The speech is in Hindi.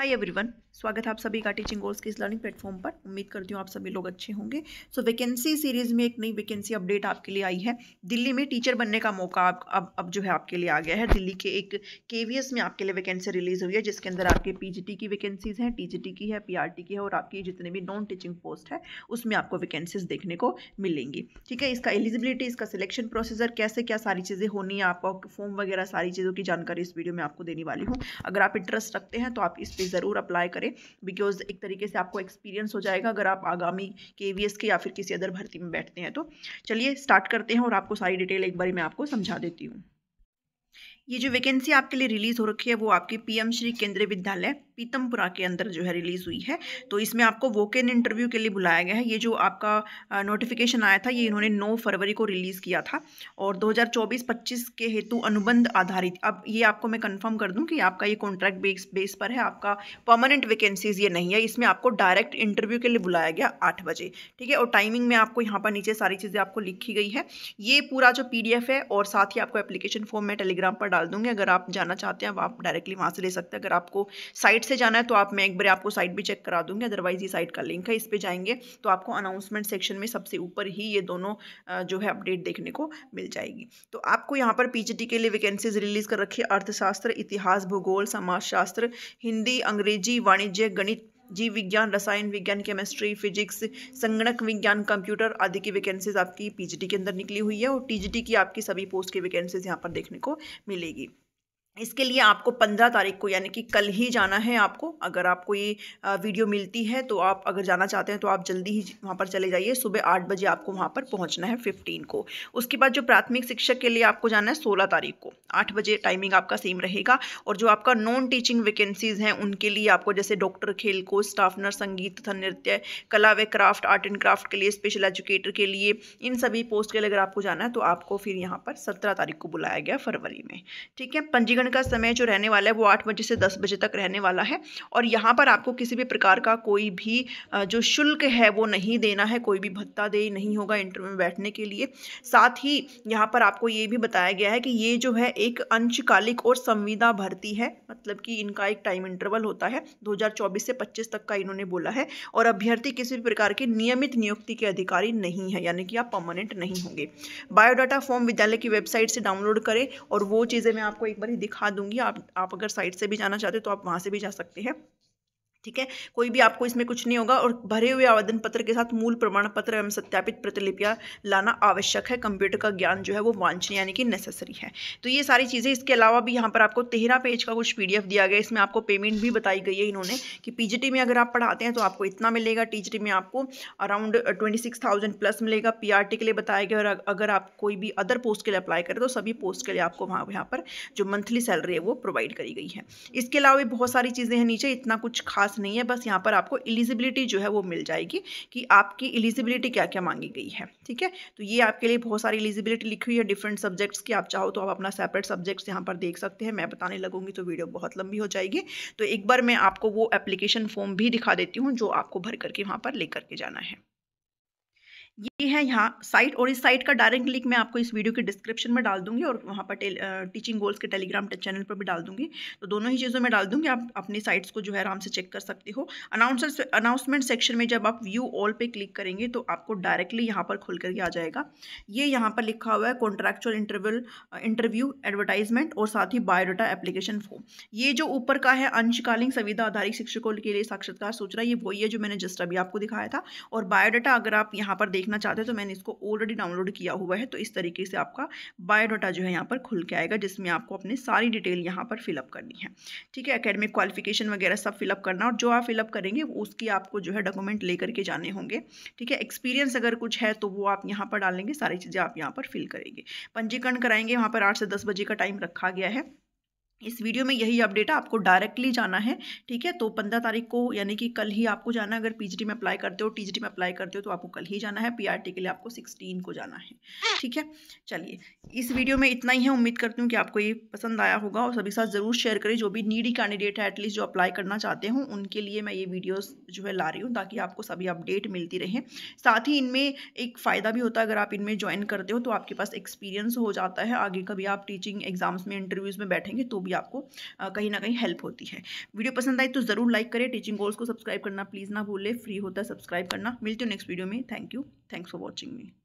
Hi everyone. स्वागत है आप सभी का टीचिंग गोल्स के इस लर्निंग प्लेटफॉर्म पर उम्मीद करती हूँ आप सभी लोग अच्छे होंगे सो वैकेंसी सीरीज में एक नई वैकेंसी अपडेट आपके लिए आई है दिल्ली में टीचर बनने का मौका अब अब अब जो है आपके लिए आ गया है दिल्ली के एक के में आपके लिए वैकेंसी रिलीज हुई है जिसके अंदर आपके पी की वैकेंसीज हैं टी की है पी की है और आपकी जितने भी नॉन टीचिंग पोस्ट है उसमें आपको वैकेंसीज देखने को मिलेंगी ठीक है इसका एलिजिबिलिटी इसका सिलेक्शन प्रोसीजर कैसे क्या सारी चीज़ें होनी है आपको फॉर्म वगैरह सारी चीज़ों की जानकारी इस वीडियो में आपको देने वाली हूँ अगर आप इंटरेस्ट रखते हैं तो आप इस पर ज़रूर अप्लाई करें करें बिकॉज एक तरीके से आपको एक्सपीरियंस हो जाएगा अगर आप आगामी के के या फिर किसी अदर भर्ती में बैठते हैं तो चलिए स्टार्ट करते हैं और आपको सारी डिटेल एक बार मैं आपको समझा देती हूँ ये जो वैकेंसी आपके लिए रिलीज़ हो रखी है वो आपके पीएम श्री केंद्रीय विद्यालय पीतमपुरा के अंदर जो है रिलीज़ हुई है तो इसमें आपको वोक इंटरव्यू के लिए बुलाया गया है ये जो आपका नोटिफिकेशन आया था ये इन्होंने 9 फरवरी को रिलीज़ किया था और 2024-25 के हेतु अनुबंध आधारित अब ये आपको मैं कंफर्म कर दूं कि आपका ये कॉन्ट्रैक्ट बेस बेस पर है आपका परमानेंट वैकेंसीज ये नहीं है इसमें आपको डायरेक्ट इंटरव्यू के लिए बुलाया गया आठ बजे ठीक है और टाइमिंग में आपको यहाँ पर नीचे सारी चीज़ें आपको लिखी गई है ये पूरा जो पी है और साथ ही आपको एप्लीकेशन फॉर्म मैं टेलीग्राम पर डाल दूँगी अगर आप जाना चाहते हैं आप डायरेक्टली वहाँ से ले सकते हैं अगर आपको साइट से जाना है तो आप मैं एक बार आपको साइट भी चेक करा दूंगी अदरवाइज ये साइट का लिंक है इस पर जाएंगे तो आपको अनाउंसमेंट सेक्शन में सबसे ऊपर ही ये दोनों जो है अपडेट देखने को मिल जाएगी तो आपको यहाँ पर पी के लिए वैकेंसीज रिलीज़ कर रखी है अर्थशास्त्र इतिहास भूगोल समाजशास्त्र हिंदी अंग्रेजी वाणिज्य गणित जीव विज्ञान रसायन विज्ञान केमिस्ट्री फिजिक्स संगणक विज्ञान कंप्यूटर आदि की वैकेंसीज आपकी पीजीटी के अंदर निकली हुई है और टीजीटी की आपकी सभी पोस्ट की वैकेंसीज यहाँ पर देखने को मिलेगी इसके लिए आपको पंद्रह तारीख को यानी कि कल ही जाना है आपको अगर आपको ये वीडियो मिलती है तो आप अगर जाना चाहते हैं तो आप जल्दी ही वहाँ पर चले जाइए सुबह आठ बजे आपको वहाँ पर पहुँचना है फिफ्टीन को उसके बाद जो प्राथमिक शिक्षक के लिए आपको जाना है सोलह तारीख को आठ बजे टाइमिंग आपका सेम रहेगा और जो आपका नॉन टीचिंग वैकेंसीज़ हैं उनके लिए आपको जैसे डॉक्टर खेल को स्टाफ नर्स संगीत तथा नृत्य कला व क्राफ्ट आर्ट एंड क्राफ्ट के लिए स्पेशल एजुकेटर के लिए इन सभी पोस्ट के लिए अगर आपको जाना है तो आपको फिर यहाँ पर सत्रह तारीख को बुलाया गया फरवरी में ठीक है पंजीकरण उत्तराखंड का समय जो रहने वाला है वो आठ बजे से दस बजे तक रहने वाला है और यहाँ पर आपको किसी भी प्रकार का कोई भी जो शुल्क है वो नहीं देना है कोई भी भत्ता दे नहीं होगा इंटरव्यू में बैठने के लिए साथ ही यहाँ पर आपको ये भी बताया गया है कि ये जो है एक अंशकालिक और संविदा भर्ती है मतलब कि इनका एक टाइम इंटरवल होता है दो से पच्चीस तक का इन्होंने बोला है और अभ्यर्थी किसी भी प्रकार के नियमित नियुक्ति के अधिकारी नहीं है यानी कि आप परमानेंट नहीं होंगे बायोडाटा फॉर्म विद्यालय की वेबसाइट से डाउनलोड करें और वो चीज़ें मैं आपको एक बार ही दिखा दूंगी आप आप अगर साइड से भी जाना चाहते हो तो आप वहाँ से भी जा सकते हैं ठीक है कोई भी आपको इसमें कुछ नहीं होगा और भरे हुए आवेदन पत्र के साथ मूल प्रमाण पत्र एवं सत्यापित प्रतिलिपियाँ लाना आवश्यक है कंप्यूटर का ज्ञान जो है वो वांछनीय यानी कि नेसेसरी है तो ये सारी चीज़ें इसके अलावा भी यहाँ पर आपको तेरह पेज का कुछ पी दिया गया इसमें आपको पेमेंट भी बताई गई है इन्होंने कि पी में अगर आप पढ़ाते हैं तो आपको इतना मिलेगा टी में आपको अराउंड ट्वेंटी प्लस मिलेगा पी के लिए बताया गया और अगर आप कोई भी अदर पोस्ट के लिए अप्लाई करें तो सभी पोस्ट के लिए आपको वहाँ यहाँ पर जो मंथली सैलरी है वो प्रोवाइड करी गई है इसके अलावा भी बहुत सारी चीज़ें हैं नीचे इतना कुछ खास नहीं है बस यहाँ पर आपको एलिजिबिलिटी जो है वो मिल जाएगी कि आपकी एलिजिबिलिटी क्या क्या मांगी गई है ठीक है तो ये आपके लिए बहुत सारी एलिजिबिलिटी लिखी हुई है डिफरेंट सब्जेक्ट्स की आप चाहो तो आप अपना सेपरेट सब्जेक्ट्स यहाँ पर देख सकते हैं मैं बताने लगूंगी तो वीडियो बहुत लंबी हो जाएगी तो एक बार मैं आपको वो एप्लीकेशन फॉर्म भी दिखा देती हूँ जो आपको भर करके वहाँ पर लेकर के जाना है ये है यहाँ साइट और इस साइट का डायरेक्ट लिंक मैं आपको इस वीडियो के डिस्क्रिप्शन में डाल दूंगी और वहाँ पर टीचिंग गोल्स के टेलीग्राम चैनल पर भी डाल दूंगी तो दोनों ही चीज़ों में डाल दूंगी आप अपनी साइट्स को जो है आराम से चेक कर सकते हो अनाउंसर अनाउंसमेंट सेक्शन में जब आप व्यू ऑल पे क्लिक करेंगे तो आपको डायरेक्टली यहाँ पर खुल करके आ जाएगा ये यहाँ पर लिखा हुआ है कॉन्ट्रैक्चुअल इंटरव्यूल इंटरव्यू एडवर्टाइजमेंट और साथ ही बायोडाटा एप्लीकेशन फॉर्म ये जो ऊपर का है अंशकालीन संविधा आधारित शिक्षकों के लिए साक्षात्कार सूचना ये वही है जो मैंने जस्ट अभी आपको दिखाया था और बायोडाटा अगर आप यहाँ पर देख देखना चाहते हैं तो मैंने इसको ऑलरेडी डाउनलोड किया हुआ है तो इस तरीके से आपका बायोडाटा जो है यहाँ पर खुल के आएगा जिसमें आपको अपने सारी डिटेल यहाँ पर फिलअप करनी है ठीक है अकेडमिक क्वालिफिकेशन वगैरह सब फिलअप करना और जो आप फिलअप करेंगे उसकी आपको जो है डॉक्यूमेंट ले करके जाने होंगे ठीक है एक्सपीरियंस अगर कुछ है तो वो आप यहाँ पर डालेंगे सारी चीज़ें आप यहाँ पर फिल करेंगे पंजीकरण कराएंगे वहाँ पर आठ से दस बजे का टाइम रखा गया है इस वीडियो में यही अपडेट है आपको डायरेक्टली जाना है ठीक है तो पंद्रह तारीख को यानी कि कल ही आपको जाना है अगर पीजीटी में अप्लाई करते हो टीजीटी में अप्लाई करते हो तो आपको कल ही जाना है पीआरटी के लिए आपको सिक्सटीन को जाना है ठीक है चलिए इस वीडियो में इतना ही है उम्मीद करती हूँ कि आपको ये पसंद आया होगा और सभी साथ ज़रूर शेयर करें जो भी नीडी कैंडिडेट है एटलीस्ट जो अप्लाई करना चाहते हूँ उनके लिए मैं ये वीडियोज़ जो है ला रही हूँ ताकि आपको सभी अपडेट मिलती रहे साथ ही इनमें एक फ़ायदा भी होता है अगर आप इनमें ज्वाइन करते हो तो आपके पास एक्सपीरियंस हो जाता है आगे कभी आप टीचिंग एग्जाम्स में इंटरव्यूज़ में बैठेंगे तो भी आपको कहीं ना कहीं हेल्प होती है वीडियो पसंद आई तो ज़रूर लाइक करें टीचिंग गोल्स को सब्सक्राइब करना प्लीज़ ना भूलें फ्री होता है सब्सक्राइब करना मिलती हूँ नेक्स्ट वीडियो में thank you thanks for watching me